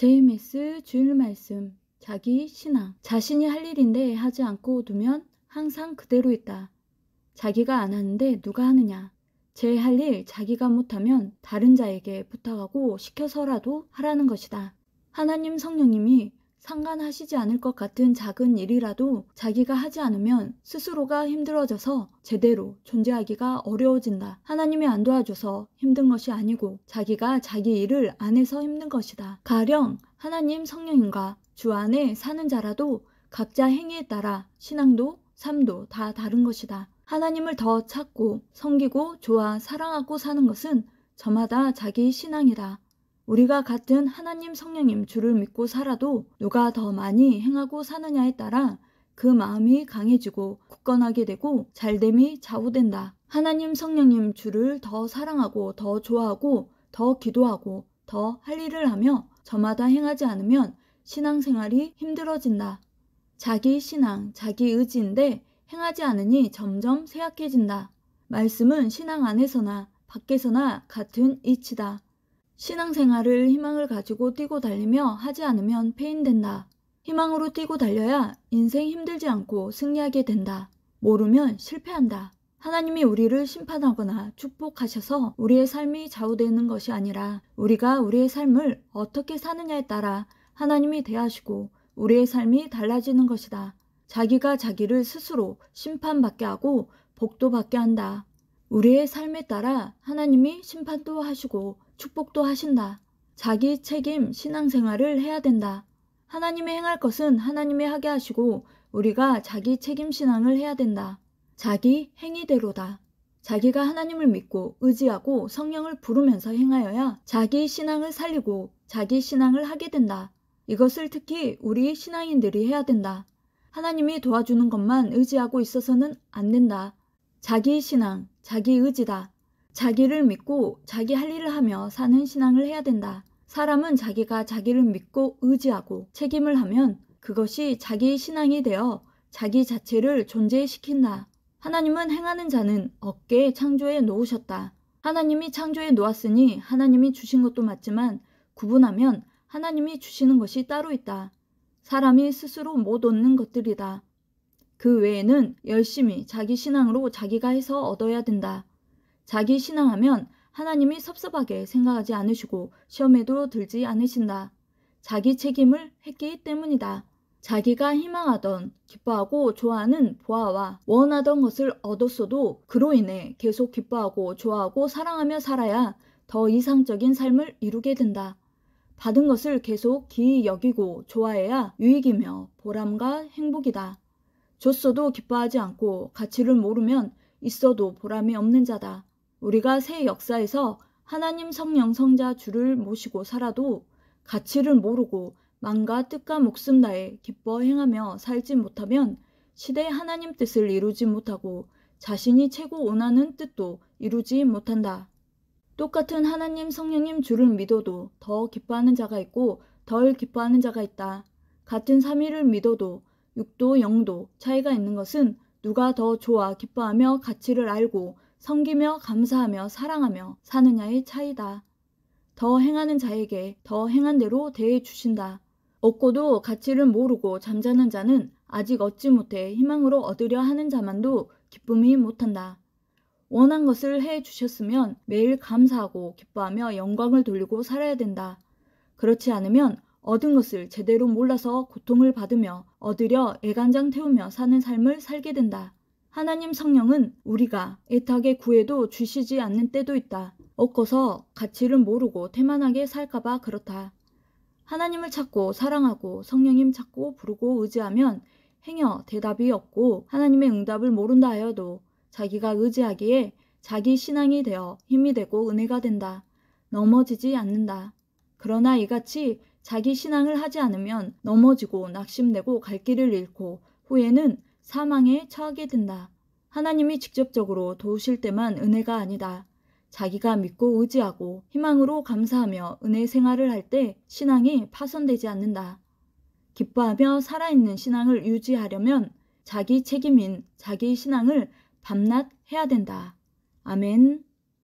JMS 주일 말씀, 자기 신앙. 자신이 할 일인데 하지 않고 두면 항상 그대로 있다. 자기가 안 하는데 누가 하느냐. 제 할 일 자기가 못하면 다른 자에게 부탁하고 시켜서라도 하라는 것이다. 하나님 성령님이 상관하시지 않을 것 같은 작은 일이라도 자기가 하지 않으면 스스로가 힘들어져서 제대로 존재하기가 어려워진다. 하나님이 안 도와줘서 힘든 것이 아니고 자기가 자기 일을 안 해서 힘든 것이다. 가령 하나님 성령인과주 안에 사는 자라도 각자 행위에 따라 신앙도 삶도 다 다른 것이다. 하나님을 더 찾고 섬기고 좋아 사랑하고 사는 것은 저마다 자기 신앙이다. 우리가 같은 하나님 성령님 주를 믿고 살아도 누가 더 많이 행하고 사느냐에 따라 그 마음이 강해지고 굳건하게 되고 잘됨이 좌우된다. 하나님 성령님 주를 더 사랑하고 더 좋아하고 더 기도하고 더 할 일을 하며 저마다 행하지 않으면 신앙생활이 힘들어진다. 자기 신앙, 자기 의지인데 행하지 않으니 점점 쇠약해진다. 말씀은 신앙 안에서나 밖에서나 같은 이치다. 신앙생활을 희망을 가지고 뛰고 달리며 하지 않으면 폐인된다 희망으로 뛰고 달려야 인생 힘들지 않고 승리하게 된다. 모르면 실패한다. 하나님이 우리를 심판하거나 축복하셔서 우리의 삶이 좌우되는 것이 아니라 우리가 우리의 삶을 어떻게 사느냐에 따라 하나님이 대하시고 우리의 삶이 달라지는 것이다. 자기가 자기를 스스로 심판받게 하고 복도받게 한다. 우리의 삶에 따라 하나님이 심판도 하시고 축복도 하신다. 자기 책임 신앙생활을 해야 된다. 하나님의 행할 것은 하나님이 하게 하시고 우리가 자기 책임 신앙을 해야 된다. 자기 행위대로다. 자기가 하나님을 믿고 의지하고 성령을 부르면서 행하여야 자기 신앙을 살리고 자기 신앙을 하게 된다. 이것을 특히 우리 신앙인들이 해야 된다. 하나님이 도와주는 것만 의지하고 있어서는 안 된다. 자기 신앙, 자기 의지다. 자기를 믿고 자기 할 일을 하며 사는 신앙을 해야 된다. 사람은 자기가 자기를 믿고 의지하고 책임을 하면 그것이 자기의 신앙이 되어 자기 자체를 존재시킨다. 하나님은 행하는 자는 어깨에 창조해 놓으셨다. 하나님이 창조해 놓았으니 하나님이 주신 것도 맞지만 구분하면 하나님이 주시는 것이 따로 있다. 사람이 스스로 못 얻는 것들이다. 그 외에는 열심히 자기 신앙으로 자기가 해서 얻어야 된다. 자기 신앙하면 하나님이 섭섭하게 생각하지 않으시고 시험에도 들지 않으신다. 자기 책임을 했기 때문이다. 자기가 희망하던 기뻐하고 좋아하는 보아와 원하던 것을 얻었어도 그로 인해 계속 기뻐하고 좋아하고 사랑하며 살아야 더 이상적인 삶을 이루게 된다. 받은 것을 계속 기이 여기고 좋아해야 유익이며 보람과 행복이다. 줬어도 기뻐하지 않고 가치를 모르면 있어도 보람이 없는 자다. 우리가 새 역사에서 하나님 성령 성자 주를 모시고 살아도 가치를 모르고 망과 뜻과 목숨 다해 기뻐 행하며 살지 못하면 시대 하나님 뜻을 이루지 못하고 자신이 최고 원하는 뜻도 이루지 못한다. 똑같은 하나님 성령님 주를 믿어도 더 기뻐하는 자가 있고 덜 기뻐하는 자가 있다. 같은 삼위를 믿어도 육도영도 차이가 있는 것은 누가 더 좋아 기뻐하며 가치를 알고 섬기며 감사하며 사랑하며 사느냐의 차이다. 더 행하는 자에게 더 행한 대로 대해 주신다. 얻고도 가치를 모르고 잠자는 자는 아직 얻지 못해 희망으로 얻으려 하는 자만도 기쁨이 못한다. 원한 것을 해 주셨으면 매일 감사하고 기뻐하며 영광을 돌리고 살아야 된다. 그렇지 않으면 얻은 것을 제대로 몰라서 고통을 받으며 얻으려 애간장 태우며 사는 삶을 살게 된다. 하나님 성령은 우리가 애타게 구해도 주시지 않는 때도 있다. 얻고서 가치를 모르고 태만하게 살까봐 그렇다. 하나님을 찾고 사랑하고 성령님 찾고 부르고 의지하면 행여 대답이 없고 하나님의 응답을 모른다 하여도 자기가 의지하기에 자기 신앙이 되어 힘이 되고 은혜가 된다. 넘어지지 않는다. 그러나 이같이 자기 신앙을 하지 않으면 넘어지고 낙심되고 갈 길을 잃고 후에는 사망에 처하게 된다. 하나님이 직접적으로 도우실 때만 은혜가 아니다. 자기가 믿고 의지하고 희망으로 감사하며 은혜 생활을 할 때 신앙이 파손되지 않는다. 기뻐하며 살아있는 신앙을 유지하려면 자기 책임인 자기 신앙을 밤낮 해야 된다. 아멘.